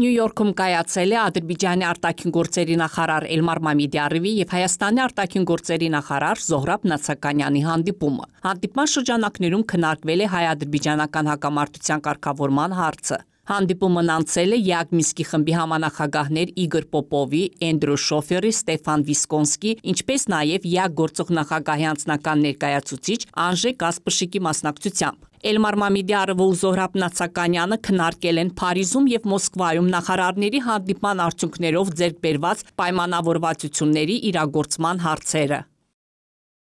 Նյու Յորքում կայացել է Ադրբեջանի արտաքին գործերի նախարար Էլմար Մամիդյարովի եւ Հայաստանի արտաքին գործերի նախարար Զոհրաբ Նացականյանի հանդիպումը։ Հանդիպման շրջանակներում քննարկվել է հայ-ադրբեջանական հակամարտության կարգավորման հարցը։ Հանդիպումն անցել է ԵԱԿ Միսկի խմբի համանախագահներ Իգոր Պոպովի, Էնդրու Շոֆերի, Ստեփան Վիսկոնսկի, ինչպես նաև ԵԱԿ գործող նախագահի անձնական ներկայացուցիչ Անժե Կասպշիկի մասնակցությամբ։ Էլմար Մամիդյարովը ու Զոհրաբ Նացականյանը քննարկել են Փարիզում եւ Մոսկվայում նախարարների հանդիպման արդյունքներով ձեռք բերված պայմանավորվածությունների իրագործման հարցերը։